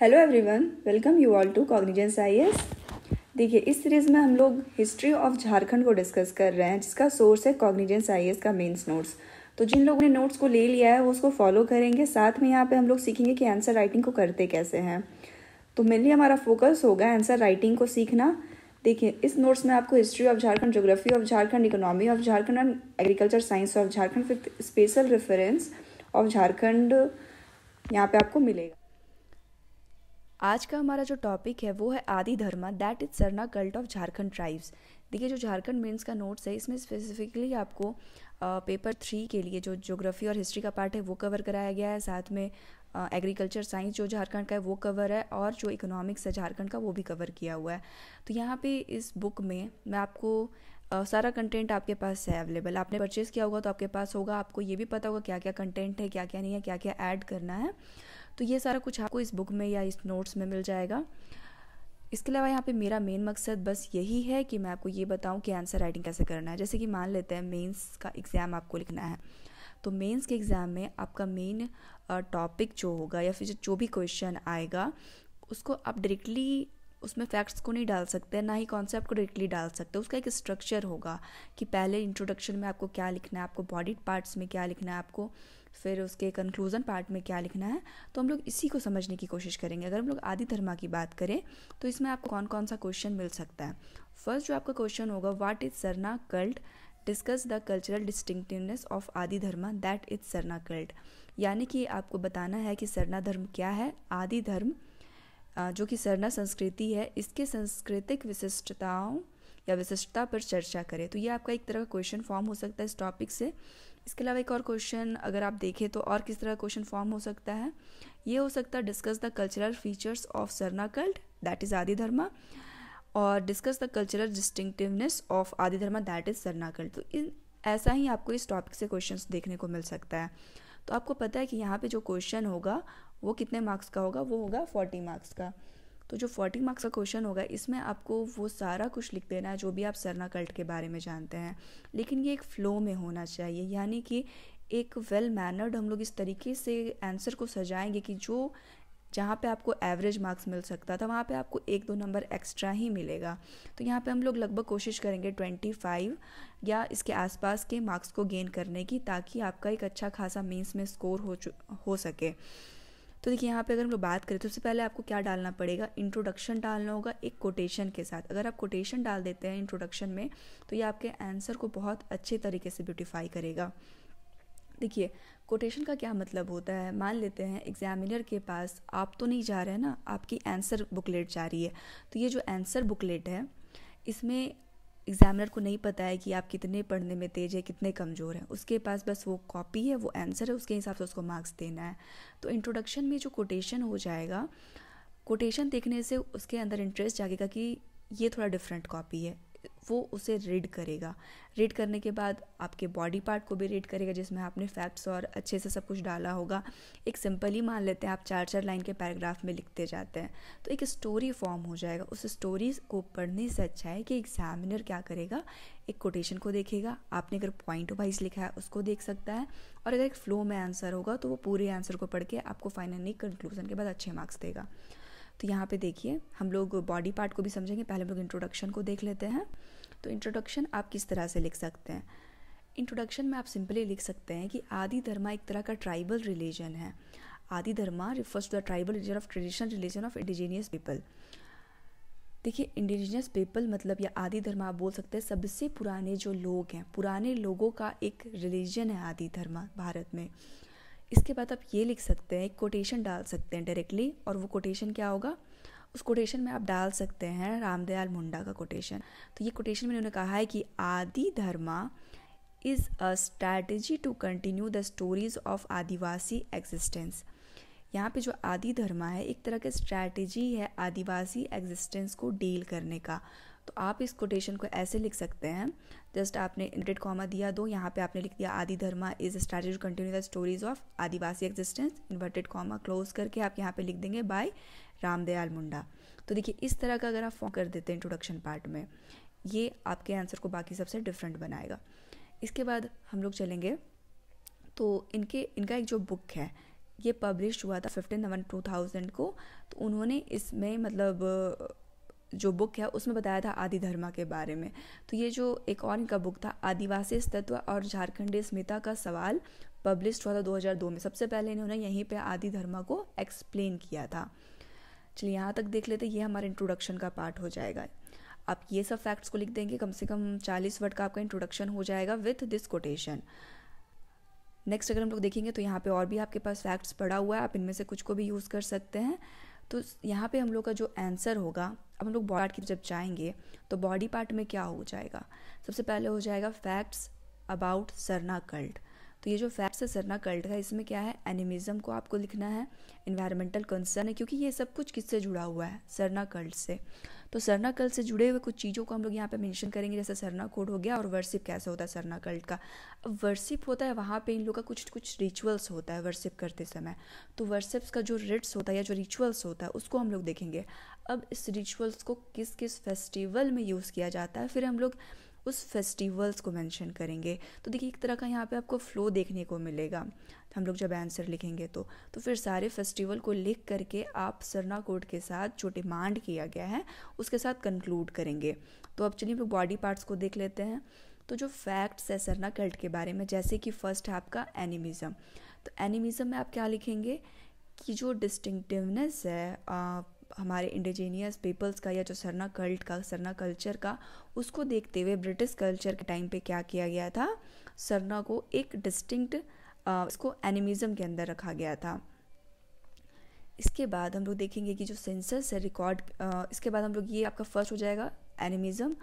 hello everyone welcome you all to Cognizance I देखिए इस series में हम लोग हिस्ट्री ऑफ झारखंड को डिस्कस कर रहे हैं जिसका सोर्स है कॉग्निजेंस आई का मेंस नोट्स तो जिन लोगों ने नोट्स को ले लिया है वो उसको फॉलो करेंगे साथ में यहाँ पे हम लोग सीखेंगे कि आंसर राइटिंग को करते कैसे हैं तो मेनली हमारा फोकस होगा आंसर राइटिंग को सीखना देखिए इस नोट्स में आपको history of Jharkhand geography of Jharkhand economy of Jharkhand and agriculture science of Jharkhand with special reference of Jharkhand यहाँ पे आपको मिलेगा आज का हमारा जो टॉपिक है वो है Adi Dharma that is Sarna cult of Jharkhand tribes देखिए जो झारखंड मीन्स का नोट्स है इसमें स्पेसिफिकली आपको आ, पेपर थ्री के लिए जो ज्योग्राफी और हिस्ट्री का पार्ट है वो कवर कराया गया है साथ में एग्रीकल्चर साइंस जो झारखंड का है वो कवर है और जो इकोनॉमिक्स है झारखंड का वो भी कवर किया हुआ है तो यहाँ पे इस बुक में मैं आपको Uh, सारा कंटेंट आपके पास है अवेलेबल आपने परचेज़ किया होगा तो आपके पास होगा आपको ये भी पता होगा क्या क्या कंटेंट है क्या क्या नहीं है क्या क्या ऐड करना है तो ये सारा कुछ आपको इस बुक में या इस नोट्स में मिल जाएगा इसके अलावा यहाँ पे मेरा मेन मकसद बस यही है कि मैं आपको ये बताऊँ कि आंसर राइटिंग कैसे करना है जैसे कि मान लेते हैं मेंस का एग्ज़ाम आपको लिखना है तो मेंस के एग्ज़ाम में आपका मेन टॉपिक जो होगा या फिर जो भी क्वेश्चन आएगा उसको आप डायरेक्टली उसमें फैक्ट्स को नहीं डाल सकते ना ही कॉन्सेप्ट को डायरेक्टली डाल सकते उसका एक स्ट्रक्चर होगा कि पहले इंट्रोडक्शन में आपको क्या लिखना है आपको बॉडी पार्ट्स में क्या लिखना है आपको फिर उसके कंक्लूज़न पार्ट में क्या लिखना है तो हम लोग इसी को समझने की कोशिश करेंगे अगर हम लोग आदि धर्मा की बात करें तो इसमें आपको कौन कौन सा क्वेश्चन मिल सकता है फर्स्ट जो आपका क्वेश्चन होगा what is Sarna cult discuss the cultural distinctiveness of Adi Dharma that is Sarna cult यानी कि आपको बताना है कि सरना धर्म क्या है आदि धर्म जो कि सरना संस्कृति है इसके सांस्कृतिक विशिष्टताओं या विशिष्टता पर चर्चा करें तो ये आपका एक तरह का क्वेश्चन फॉर्म हो सकता है इस टॉपिक से इसके अलावा एक और क्वेश्चन अगर आप देखें तो और किस तरह का क्वेश्चन फॉर्म हो सकता है ये हो सकता है discuss the cultural features of Sarna cult that is Adi Dharma और discuss the cultural distinctiveness of Adi Dharma that is Sarna cult तो इन ऐसा ही आपको इस टॉपिक से क्वेश्चन देखने को मिल सकता है तो आपको पता है कि यहाँ पे जो क्वेश्चन होगा वो कितने मार्क्स का होगा वो होगा फोर्टी मार्क्स का तो जो फोर्टी मार्क्स का क्वेश्चन होगा इसमें आपको वो सारा कुछ लिख देना है जो भी आप सरना कल्ट के बारे में जानते हैं लेकिन ये एक फ़्लो में होना चाहिए यानी कि एक वेल मैनर्ड हम लोग इस तरीके से आंसर को सजाएंगे कि जो जहाँ पे आपको एवरेज मार्क्स मिल सकता था वहाँ पे आपको एक दो नंबर एक्स्ट्रा ही मिलेगा तो यहाँ पे हम लोग लगभग कोशिश करेंगे ट्वेंटी फाइव या इसके आसपास के मार्क्स को गेन करने की ताकि आपका एक अच्छा खासा मीन्स में स्कोर हो हो सके तो देखिए यहाँ पे अगर हम लोग बात करें तो सबसे पहले आपको क्या डालना पड़ेगा इंट्रोडक्शन डालना होगा एक कोटेशन के साथ अगर आप कोटेशन डाल देते हैं इंट्रोडक्शन में तो ये आपके आंसर को बहुत अच्छे तरीके से ब्यूटिफाई करेगा देखिए कोटेशन का क्या मतलब होता है मान लेते हैं एग्जामिनर के पास आप तो नहीं जा रहे हैं ना आपकी आंसर बुकलेट जा रही है तो ये जो आंसर बुकलेट है इसमें एग्जामिनर को नहीं पता है कि आप कितने पढ़ने में तेज है कितने कमज़ोर हैं उसके पास बस वो कॉपी है वो आंसर है उसके हिसाब से उसको मार्क्स देना है तो इंट्रोडक्शन में जो कोटेशन हो जाएगा कोटेशन देखने से उसके अंदर इंटरेस्ट जागेगा कि ये थोड़ा डिफरेंट कॉपी है वो उसे रीड करेगा रीड करने के बाद आपके बॉडी पार्ट को भी रीड करेगा जिसमें आपने फैक्ट्स और अच्छे से सब कुछ डाला होगा एक सिंपल ही मान लेते हैं आप चार चार लाइन के पैराग्राफ में लिखते जाते हैं तो एक स्टोरी फॉर्म हो जाएगा उस स्टोरी को पढ़ने से अच्छा है कि एग्जामिनर क्या करेगा एक कोटेशन को देखेगा आपने अगर पॉइंट वाइज लिखा है उसको देख सकता है और अगर एक फ्लो में आंसर होगा तो वो पूरे आंसर को पढ़ के आपको फाइनली कंक्लूजन के बाद अच्छे मार्क्स देगा तो यहाँ पे देखिए हम लोग बॉडी पार्ट को भी समझेंगे पहले हम लोग इंट्रोडक्शन को देख लेते हैं तो इंट्रोडक्शन आप किस तरह से लिख सकते हैं इंट्रोडक्शन में आप सिंपली लिख सकते हैं कि आदि धर्मा एक तरह का ट्राइबल रिलीजन है Adi Dharma refers to the tribal religion of traditional religion of indigenous people देखिए इंडिजीनियस पीपल मतलब या आदि धर्म आप बोल सकते हैं सबसे पुराने जो लोग हैं पुराने लोगों का एक रिलीजन है आदि धर्म भारत में इसके बाद आप ये लिख सकते हैं एक कोटेशन डाल सकते हैं डायरेक्टली और वो कोटेशन क्या होगा उस कोटेशन में आप डाल सकते हैं रामदयाल मुंडा का कोटेशन तो ये कोटेशन में उन्होंने कहा है कि Adi Dharma is a strategy to continue the stories of Adivasi existence यहाँ पे जो आदि धर्मा है एक तरह का स्ट्रैटेजी है आदिवासी एग्जिस्टेंस को डील करने का तो आप इस कोटेशन को ऐसे लिख सकते हैं जस्ट आपने इंटेड कॉमा दिया दो यहाँ पे आपने लिख दिया Adi Dharma is started to continue the stories of Adivasi existence inverted comma close करके आप यहाँ पे लिख देंगे बाय रामदयाल मुंडा तो देखिए इस तरह का अगर आप फॉर्म कर देते हैं इंट्रोडक्शन पार्ट में ये आपके आंसर को बाकी सबसे डिफरेंट बनाएगा इसके बाद हम लोग चलेंगे तो इनके इनका एक जो बुक है ये पब्लिश हुआ था फिफ्टीन नवंबर टू थाउजेंड को तो उन्होंने इसमें मतलब जो बुक है उसमें बताया था आदि धर्मा के बारे में तो ये जो एक और इनका बुक था आदिवासी तत्व और झारखंडी स्मिता का सवाल पब्लिश हुआ था 2002 में सबसे पहले इन्होंने यहीं पे आदि धर्मा को एक्सप्लेन किया था चलिए यहाँ तक देख लेते ये हमारे इंट्रोडक्शन का पार्ट हो जाएगा आप ये सब फैक्ट्स को लिख देंगे कम से कम चालीस वर्ड का आपका इंट्रोडक्शन हो जाएगा विथ दिस कोटेशन नेक्स्ट अगर हम लोग देखेंगे तो यहाँ पे और भी आपके पास फैक्ट्स पड़ा हुआ है आप इनमें से कुछ को भी यूज़ कर सकते हैं तो यहाँ पे हम लोग का जो आंसर होगा अब हम लोग बॉडी पार्ट की जब जाएंगे तो बॉडी पार्ट में क्या हो जाएगा सबसे पहले हो जाएगा फैक्ट्स अबाउट सरना कल्ट तो ये जो फैक्ट्स है सरना कल्ट का इसमें क्या है एनिमिज़म को आपको लिखना है इन्वायरमेंटल कंसर्न है क्योंकि ये सब कुछ किससे जुड़ा हुआ है सरना कल्ट से तो सरना कल्ट से जुड़े हुए कुछ चीज़ों को हम लोग यहाँ पे मेंशन करेंगे जैसे सरना कोड हो गया और वर्शिप कैसे होता है सरना कल्ट का अब वर्शिप होता है वहाँ पे इन लोग का कुछ कुछ रिचुअल्स होता है वर्शिप करते समय तो वर्शिप्स का जो रिट्स होता है या जो रिचुअल्स होता है उसको हम लोग देखेंगे अब इस रिचुअल्स को किस किस फेस्टिवल में यूज़ किया जाता है फिर हम लोग उस फेस्टिवल्स को मेंशन करेंगे तो देखिए एक तरह का यहाँ पे आपको फ्लो देखने को मिलेगा हम लोग जब आंसर लिखेंगे तो तो फिर सारे फेस्टिवल को लिख करके आप सरना कोड के साथ जो डिमांड किया गया है उसके साथ कंक्लूड करेंगे तो अब चलिए हम लोग बॉडी पार्ट्स को देख लेते हैं तो जो फैक्ट्स है सरना कल्ट के बारे में जैसे कि फर्स्ट है आपका एनिमिज़म तो एनिमिज़म में आप क्या लिखेंगे कि जो डिस्टिंक्टिवनेस है आ, हमारे इंडिजीनियस पीपल्स का या जो सरना कल्ट का सरना कल्चर का उसको देखते हुए ब्रिटिश कल्चर के टाइम पे क्या किया गया था सरना को एक डिस्टिंक्ट इसको एनिमिज्म के अंदर रखा गया था इसके बाद हम लोग देखेंगे कि जो सेंसस है रिकॉर्ड इसके बाद हम लोग ये आपका फर्स्ट हो जाएगा एनिमिज़म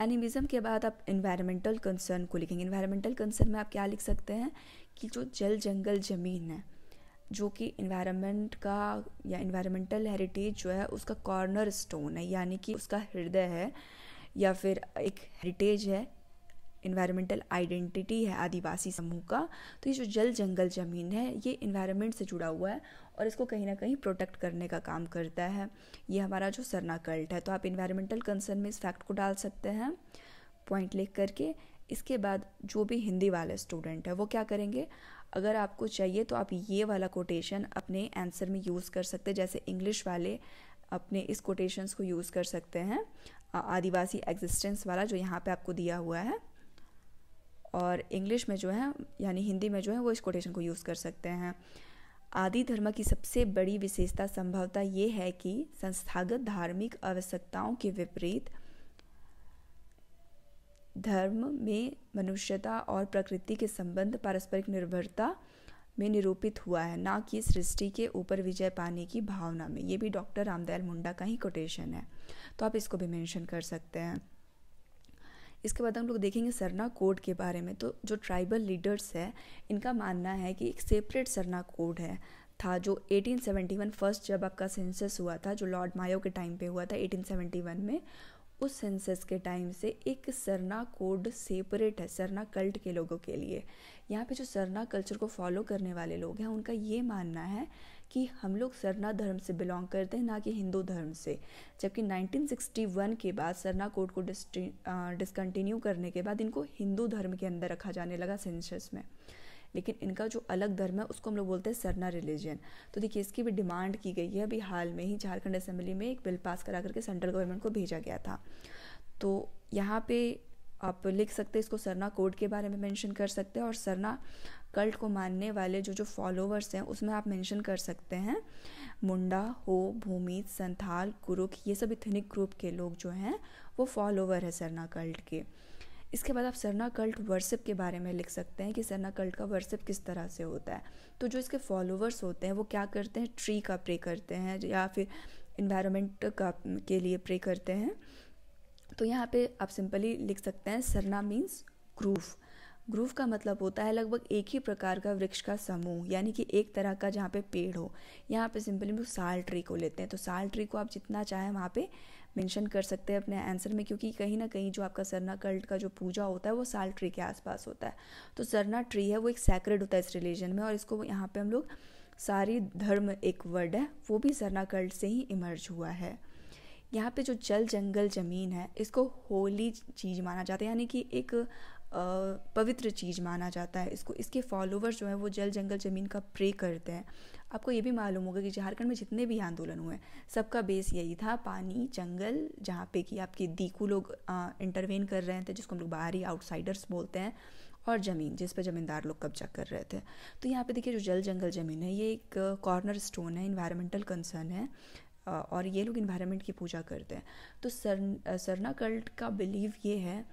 एनिमिज़म के बाद आप इन्वायरमेंटल कंसर्न को लिखेंगे इन्वायरमेंटल कंसर्न में आप क्या लिख सकते हैं कि जो जल जंगल ज़मीन है जो कि इन्वायरमेंट का या इन्वायरमेंटल हेरिटेज जो है उसका कॉर्नर स्टोन है यानी कि उसका हृदय है या फिर एक हेरिटेज है इन्वायरमेंटल आइडेंटिटी है आदिवासी समूह का तो ये जो जल जंगल ज़मीन है ये इन्वायरमेंट से जुड़ा हुआ है और इसको कहीं ना कहीं प्रोटेक्ट करने का काम करता है ये हमारा जो सरना कल्ट है तो आप इन्वायरमेंटल कंसर्न में इस फैक्ट को डाल सकते हैं पॉइंट लिख करके इसके बाद जो भी हिंदी वाले स्टूडेंट है वो क्या करेंगे अगर आपको चाहिए तो आप ये वाला कोटेशन अपने आंसर में यूज़ कर सकते हैं जैसे इंग्लिश वाले अपने इस कोटेशंस को यूज़ कर सकते हैं आदिवासी एग्जिस्टेंस वाला जो यहाँ पे आपको दिया हुआ है और इंग्लिश में जो है यानी हिंदी में जो है वो इस कोटेशन को यूज़ कर सकते हैं आदि धर्म की सबसे बड़ी विशेषता संभवतः ये है कि संस्थागत धार्मिक आवश्यकताओं के विपरीत धर्म में मनुष्यता और प्रकृति के संबंध पारस्परिक निर्भरता में निरूपित हुआ है ना कि सृष्टि के ऊपर विजय पाने की भावना में ये भी डॉक्टर रामदयाल मुंडा का ही कोटेशन है तो आप इसको भी मेंशन कर सकते हैं इसके बाद हम लोग देखेंगे सरना कोड के बारे में तो जो ट्राइबल लीडर्स है इनका मानना है कि एक सेपरेट सरना कोड है था जो 1871 फर्स्ट जब आपका सेंसस हुआ था जो लॉर्ड मायो के टाइम पे हुआ था 1871 में उस सेंसस के टाइम से एक सरना कोड सेपरेट है सरना कल्ट के लोगों के लिए यहाँ पे जो सरना कल्चर को फॉलो करने वाले लोग हैं उनका ये मानना है कि हम लोग सरना धर्म से बिलोंग करते हैं ना कि हिंदू धर्म से जबकि 1961 के बाद सरना कोड को डिस्कंटिन्यू करने के बाद इनको हिंदू धर्म के अंदर रखा जाने लगा सेंसस में लेकिन इनका जो अलग धर्म है उसको हम लोग बोलते हैं सरना रिलीजन तो देखिए इसकी भी डिमांड की गई है अभी हाल में ही झारखंड असेंबली में एक बिल पास करा करके सेंट्रल गवर्नमेंट को भेजा गया था तो यहाँ पे आप लिख सकते हैं इसको सरना कोड के बारे में मेंशन कर सकते हैं और सरना कल्ट को मानने वाले जो जो फॉलोवर्स हैं उसमें आप मेंशन कर सकते हैं मुंडा हो भूमित संथाल कुरुक ये सब इथनिक ग्रुप के लोग जो हैं वो फॉलोवर है सरना कल्ट के इसके बाद आप सरना कल्ट वर्सिप के बारे में लिख सकते हैं कि सरना कल्ट का वर्सिप किस तरह से होता है तो जो इसके फॉलोअर्स होते हैं वो क्या करते हैं ट्री का प्रे करते हैं या फिर इन्वायरमेंट का के लिए प्रे करते हैं तो यहाँ पे आप सिंपली लिख सकते हैं सरना मीन्स ग्रूफ ग्रूफ का मतलब होता है लगभग एक ही प्रकार का वृक्ष का समूह यानी कि एक तरह का जहाँ पे पेड़ हो यहाँ पे सिंपली हम साल ट्री को लेते हैं तो साल ट्री को आप जितना चाहें वहाँ पे मेंशन कर सकते हैं अपने आंसर में क्योंकि कहीं ना कहीं जो आपका सरना कल्ट का जो पूजा होता है वो साल ट्री के आसपास होता है तो सरना ट्री है वो एक सैक्रेड होता है इस रिलीजन में और इसको यहाँ पे हम लोग सारी धर्म एक वर्ड है वो भी सरना कल्ट से ही इमर्ज हुआ है यहाँ पे जो जल जंगल ज़मीन है इसको होली चीज़ माना जाता है यानी कि एक पवित्र चीज़ माना जाता है इसको इसके फॉलोवर्स जो है वो जल जंगल ज़मीन का प्रे करते हैं आपको ये भी मालूम होगा कि झारखंड में जितने भी आंदोलन हुए सबका बेस यही था पानी जंगल जहाँ पे कि आपके दीकू लोग इंटरवेन कर रहे थे जिसको हम लोग बाहरी आउटसाइडर्स बोलते हैं और ज़मीन जिस पर ज़मींदार लोग कब्जा कर रहे थे तो यहाँ पे देखिए जो जल जंगल ज़मीन है ये एक कॉर्नर स्टोन है इन्वायरमेंटल कंसर्न है और ये लोग इन्वायरमेंट की पूजा करते हैं तो सर सरना कल्ट का बिलीव ये है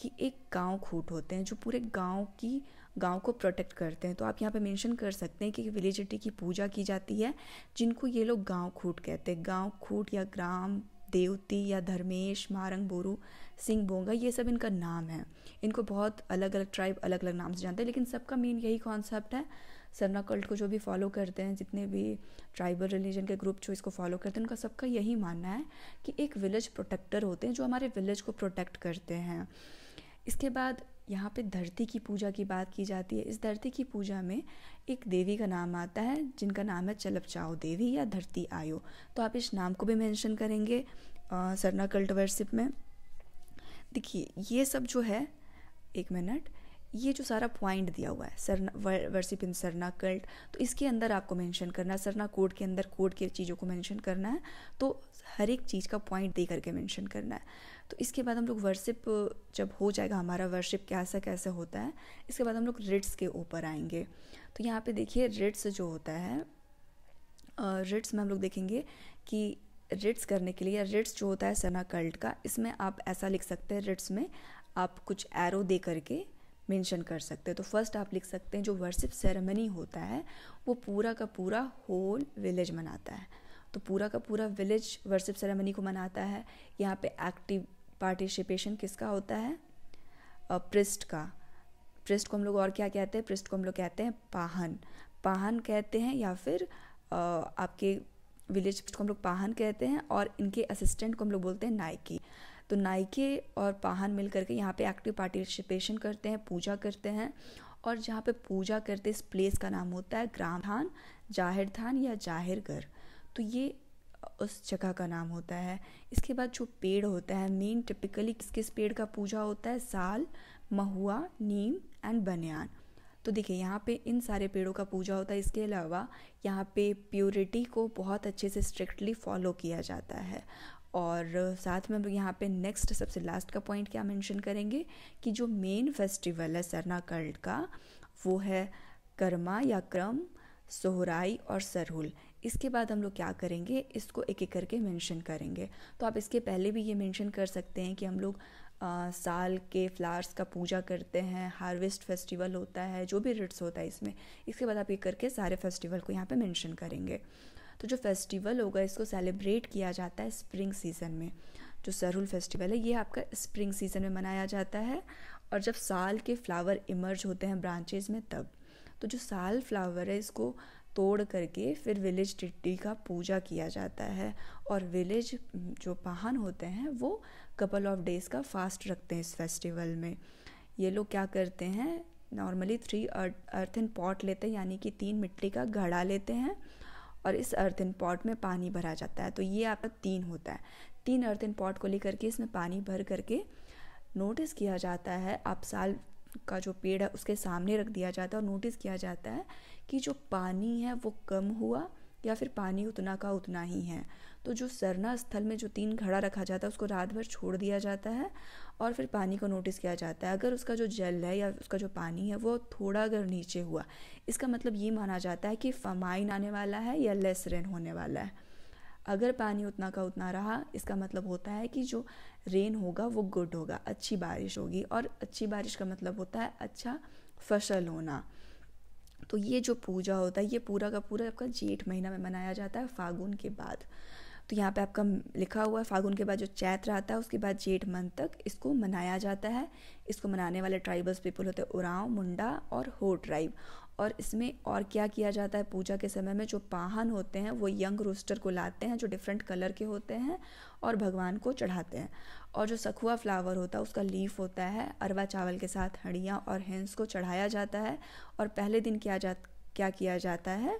कि एक गांव खूट होते हैं जो पूरे गांव की गांव को प्रोटेक्ट करते हैं तो आप यहाँ पे मेंशन कर सकते हैं कि विलेजिटी की पूजा की जाती है जिनको ये लोग गांव खूट कहते हैं गांव खूट या ग्राम देवती या धर्मेश मारंग बोरू सिंह बोंगा ये सब इनका नाम है इनको बहुत अलग अलग ट्राइब अलग अलग नाम से जानते हैं लेकिन सबका मेन यही कॉन्सेप्ट है सरना कल्ट को जो भी फॉलो करते हैं जितने भी ट्राइबल रिलीजन के ग्रुप जो इसको फॉलो करते हैं उनका सबका यही मानना है कि एक विलेज प्रोटेक्टर होते हैं जो हमारे विलेज को प्रोटेक्ट करते हैं इसके बाद यहाँ पे धरती की पूजा की बात की जाती है इस धरती की पूजा में एक देवी का नाम आता है जिनका नाम है चलपचाओ देवी या धरती आयो तो आप इस नाम को भी मेंशन करेंगे सरना कल्ट वर्शिप में देखिए ये सब जो है एक मिनट ये जो सारा पॉइंट दिया हुआ है Sarna worship in Sarna cult तो इसके अंदर आपको मेंशन करना है सरना कोड के अंदर कोड की चीज़ों को मेंशन करना है तो हर एक चीज़ का पॉइंट दे करके मेंशन करना है तो इसके बाद हम लोग वर्शिप जब हो जाएगा हमारा वर्शिप कैसा कैसे होता है इसके बाद हम लोग रिट्स के ऊपर आएंगे तो यहाँ पे देखिए रिट्स जो होता है रिट्स में हम लोग देखेंगे कि रिट्स करने के लिए या रिट्स जो होता है सना कल्ट का इसमें आप ऐसा लिख सकते हैं रिट्स में आप कुछ एरो दे करके मेंशन कर सकते हैं तो फर्स्ट आप लिख सकते हैं जो वर्शिप सेरेमनी होता है वो पूरा का पूरा होल विलेज मनाता है तो पूरा का पूरा विलेज वर्शिप सेरेमनी को मनाता है यहाँ पे एक्टिव पार्टिसिपेशन किसका होता है पृष्ठ का पृष्ठ को हम लोग और क्या कहते हैं पृष्ठ को हम लोग कहते हैं पाहन पाहन कहते हैं या फिर आपके विलेज को हम लोग पाहन कहते हैं और इनके असिस्टेंट को हम लोग बोलते हैं नायकी तो नायके और पाहन मिल करके यहाँ पे एक्टिव पार्टिसिपेशन करते हैं पूजा करते हैं और जहाँ पे पूजा करते इस प्लेस का नाम होता है ग्राम थान जाहिर थान या घर तो ये उस जगह का नाम होता है इसके बाद जो पेड़ होता है मेन टिपिकली किस किस पेड़ का पूजा होता है साल महुआ नीम एंड बनियान तो देखिए यहाँ पे इन सारे पेड़ों का पूजा होता है इसके अलावा यहाँ पे प्योरिटी को बहुत अच्छे से स्ट्रिक्टली फॉलो किया जाता है और साथ में हम यहाँ पे नेक्स्ट सबसे लास्ट का पॉइंट क्या मेंशन करेंगे कि जो मेन फेस्टिवल है सरना कल्ट का वो है कर्मा या क्रम सोहराई और सरहुल इसके बाद हम लोग क्या करेंगे इसको एक एक करके मेंशन करेंगे तो आप इसके पहले भी ये मेंशन कर सकते हैं कि हम लोग आ, साल के फ्लावर्स का पूजा करते हैं हार्वेस्ट फेस्टिवल होता है जो भी रिट्स होता है इसमें इसके बाद आप ये करके सारे फेस्टिवल को यहाँ पे मेंशन करेंगे तो जो फेस्टिवल होगा इसको सेलिब्रेट किया जाता है स्प्रिंग सीज़न में जो सरहुल फेस्टिवल है ये आपका स्प्रिंग सीज़न में मनाया जाता है और जब साल के फ्लावर इमर्ज होते हैं ब्रांचेज में तब तो जो साल फ्लावर है इसको तोड़ करके फिर विलेज टिट्टी का पूजा किया जाता है और विलेज जो पाहन होते हैं वो कपल ऑफ डेज़ का फास्ट रखते हैं इस फेस्टिवल में ये लोग क्या करते हैं नॉर्मली थ्री अर्थन पॉट लेते हैं यानी कि तीन मिट्टी का घड़ा लेते हैं और इस अर्थन पॉट में पानी भरा जाता है तो ये आपका तीन होता है तीन अर्थन पॉट को लेकर के इसमें पानी भर करके नोटिस किया जाता है आप साल का जो पेड़ है उसके सामने रख दिया जाता है और नोटिस किया जाता है कि जो पानी है वो कम हुआ या फिर पानी उतना का उतना ही है तो जो सरना स्थल में जो तीन घड़ा रखा जाता है उसको रात भर छोड़ दिया जाता है और फिर पानी को नोटिस किया जाता है अगर उसका जो जल है या उसका जो पानी है वो थोड़ा अगर नीचे हुआ इसका मतलब ये माना जाता है कि फमाइन आने वाला है या लेस रेन होने वाला है अगर पानी उतना का उतना रहा इसका मतलब होता है कि जो रेन होगा वो गुड होगा अच्छी बारिश होगी और अच्छी बारिश का मतलब होता है अच्छा फसल होना तो ये जो पूजा होता है ये पूरा का पूरा आपका जेठ महीना में मनाया जाता है फागुन के बाद तो यहाँ पे आपका लिखा हुआ है फागुन के बाद जो चैत्र आता है उसके बाद जेठ मंथ तक इसको मनाया जाता है इसको मनाने वाले ट्राइबल्स पीपल होते हैं उरांव मुंडा और हो ट्राइब और इसमें और क्या किया जाता है पूजा के समय में जो पाहन होते हैं वो यंग रोस्टर को लाते हैं जो डिफरेंट कलर के होते हैं और भगवान को चढ़ाते हैं और जो सखुआ फ्लावर होता है उसका लीफ होता है अरवा चावल के साथ हड़ियाँ और हेंस को चढ़ाया जाता है और पहले दिन किया जा क्या किया जाता है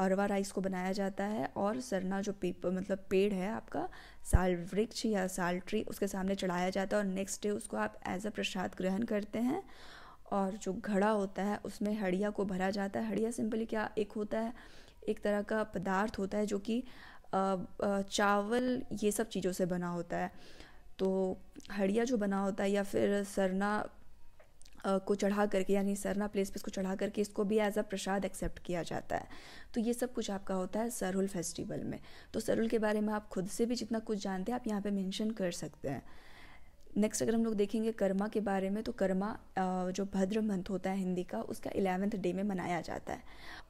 अरवा राइस को बनाया जाता है और सरना जो पेपर मतलब पेड़ है आपका साल वृक्ष या साल ट्री उसके सामने चढ़ाया जाता है और नेक्स्ट डे उसको आप एज अ प्रसाद ग्रहण करते हैं और जो घड़ा होता है उसमें हड़िया को भरा जाता है हड़िया सिंपली क्या एक होता है एक तरह का पदार्थ होता है जो कि चावल ये सब चीज़ों से बना होता है तो हड़िया जो बना होता है या फिर सरना को चढ़ा करके यानी सरना प्लेस पे इसको चढ़ा करके इसको भी एज अ प्रसाद एक्सेप्ट किया जाता है तो ये सब कुछ आपका होता है सरहुल फेस्टिवल में तो सरहुल के बारे में आप खुद से भी जितना कुछ जानते हैं आप यहाँ पे मेंशन कर सकते हैं नेक्स्ट अगर हम लोग देखेंगे कर्मा के बारे में तो कर्मा जो भद्र मंथ होता है हिंदी का उसका इलेवेंथ डे में मनाया जाता है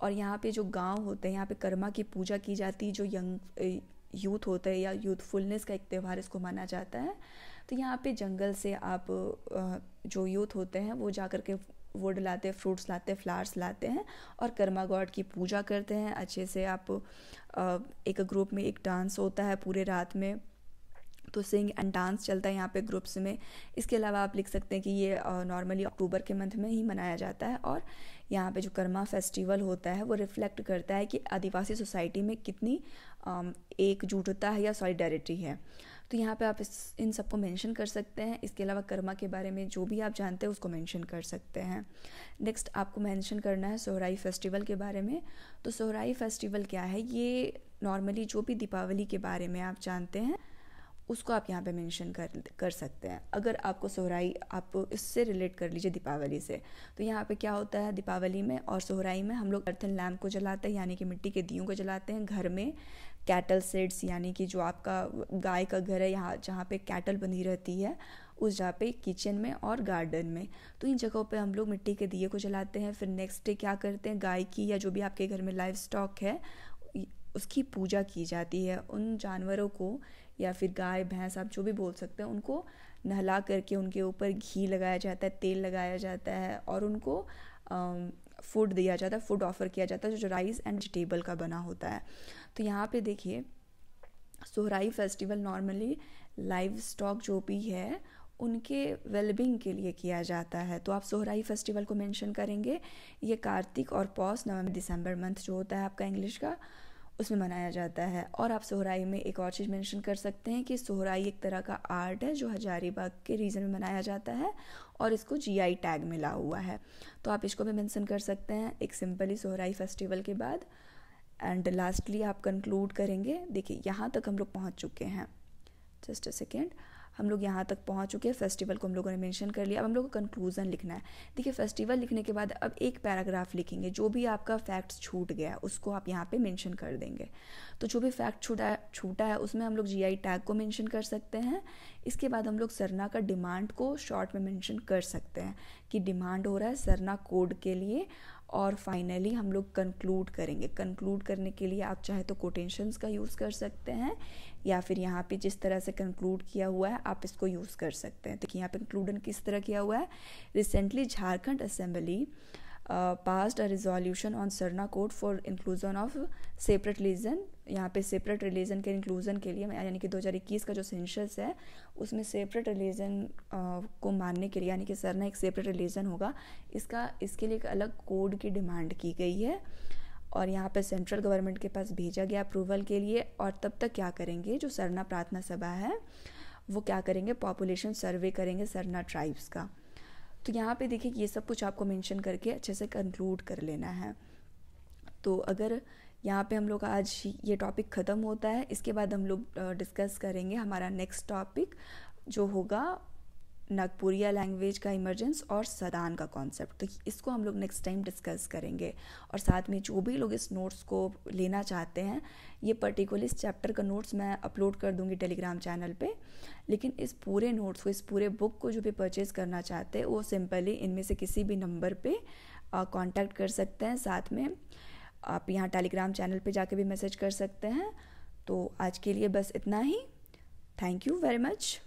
और यहाँ पे जो गांव होते हैं यहाँ पे कर्मा की पूजा की जाती है जो यंग यूथ होते हैं या यूथफुलनेस का एक त्यौहार इसको माना जाता है तो यहाँ पे जंगल से आप जो यूथ होते हैं वो जा करके वुड लाते हैं फ्रूट्स लाते हैं फ्लावर्स लाते हैं और कर्मा गॉड की पूजा करते हैं अच्छे से आप एक ग्रुप में एक डांस होता है पूरे रात में तो सिंग एंड डांस चलता है यहाँ पे ग्रुप्स में इसके अलावा आप लिख सकते हैं कि ये नॉर्मली अक्टूबर के मंथ में ही मनाया जाता है और यहाँ पे जो कर्मा फेस्टिवल होता है वो रिफ्लेक्ट करता है कि आदिवासी सोसाइटी में कितनी एकजुटता है या सॉलिडरिटी है तो यहाँ पे आप इस इन सबको मेंशन कर सकते हैं इसके अलावा कर्मा के बारे में जो भी आप जानते हैं उसको मेंशन कर सकते हैं नेक्स्ट आपको मेंशन करना है सोहराई फेस्टिवल के बारे में तो सोहराई फेस्टिवल क्या है ये नॉर्मली जो भी दीपावली के बारे में आप जानते हैं उसको आप यहाँ पे मेंशन कर कर सकते हैं अगर आपको सोहराई आप इससे रिलेट कर लीजिए दीपावली से तो यहाँ पे क्या होता है दीपावली में और सोहराई में हम लोग अर्थन लैम्प को जलाते हैं यानी कि मिट्टी के दियों को जलाते हैं घर में कैटल सेड्स यानी कि जो आपका गाय का घर है यहाँ जहाँ पे कैटल बंधी रहती है उस जगह पे किचन में और गार्डन में तो इन जगहों पे हम लोग मिट्टी के दिए को जलाते हैं फिर नेक्स्ट डे क्या करते हैं गाय की या जो भी आपके घर में लाइव स्टॉक है उसकी पूजा की जाती है उन जानवरों को या फिर गाय भैंस आप जो भी बोल सकते हैं उनको नहला करके उनके ऊपर घी लगाया जाता है तेल लगाया जाता है और उनको फूड दिया जाता है फूड ऑफ़र किया जाता है जो राइस एंड वेजिटेबल का बना होता है तो यहाँ पे देखिए Sohrai festival normally livestock जो भी है उनके वेलबिंग के लिए किया जाता है तो आप सोहराई फेस्टिवल को मेंशन करेंगे ये कार्तिक और पौष नवंबर दिसंबर मंथ जो होता है आपका इंग्लिश का उसमें मनाया जाता है और आप सोहराई में एक और चीज़ मेंशन कर सकते हैं कि सोहराई एक तरह का आर्ट है जो हजारीबाग के रीजन में मनाया जाता है और इसको जीआई टैग मिला हुआ है तो आप इसको भी मेंशन कर सकते हैं एक सिंपली सोहराई फेस्टिवल के बाद एंड लास्टली आप कंक्लूड करेंगे देखिए यहाँ तक हम लोग पहुँच चुके हैं जस्ट अ सेकेंड हम लोग यहाँ तक पहुँच चुके हैं फेस्टिवल को हम लोगों ने मेंशन कर लिया अब हम लोग को कंक्लूजन लिखना है देखिए फेस्टिवल लिखने के बाद अब एक पैराग्राफ लिखेंगे जो भी आपका फैक्ट्स छूट गया उसको आप यहाँ पे मेंशन कर देंगे तो जो भी फैक्ट छूटा छूटा है उसमें हम लोग जी टैग को मैंशन कर सकते हैं इसके बाद हम लोग सरना का डिमांड को शॉर्ट में मैंशन कर सकते हैं कि डिमांड हो रहा है सरना कोड के लिए और फाइनली हम लोग कंक्लूड करेंगे कंक्लूड करने के लिए आप चाहे तो कोटेशंस का यूज़ कर सकते हैं या फिर यहाँ पे जिस तरह से कंक्लूड किया हुआ है आप इसको यूज़ कर सकते हैं देखिए यहाँ पे कंक्लूडन किस तरह किया हुआ है recently Jharkhand assembly passed a resolution on Sarna code for inclusion of separate religion यहाँ पे सेपरेट रिलीजन के इंक्लूजन के लिए यानी कि 2021 का जो सेंशस है उसमें सेपरेट रिलीजन uh, को मानने के लिए यानी कि सरना एक सेपरेट रिलीजन होगा इसका इसके लिए एक अलग कोड की डिमांड की गई है और यहाँ पर सेंट्रल गवर्नमेंट के पास भेजा गया अप्रूवल के लिए और तब तक क्या करेंगे जो सरना प्रार्थना सभा है वो क्या करेंगे पॉपुलेशन सर्वे करेंगे सरना ट्राइब्स का तो यहाँ पे देखिए ये सब कुछ आपको मेंशन करके अच्छे से कंक्लूड कर लेना है तो अगर यहाँ पे हम लोग आज ये टॉपिक ख़त्म होता है इसके बाद हम लोग डिस्कस करेंगे हमारा नेक्स्ट टॉपिक जो होगा नागपुरिया लैंग्वेज का इमरजेंस और सदान का कॉन्सेप्ट तो इसको हम लोग नेक्स्ट टाइम डिस्कस करेंगे और साथ में जो भी लोग इस नोट्स को लेना चाहते हैं ये पर्टिकुलर इस चैप्टर का नोट्स मैं अपलोड कर दूंगी टेलीग्राम चैनल पे लेकिन इस पूरे नोट्स को इस पूरे बुक को जो भी परचेज़ करना चाहते हैं वो सिंपली इनमें से किसी भी नंबर पर कॉन्टैक्ट कर सकते हैं साथ में आप यहाँ टेलीग्राम चैनल पर जाके भी मैसेज कर सकते हैं तो आज के लिए बस इतना ही थैंक यू वेरी मच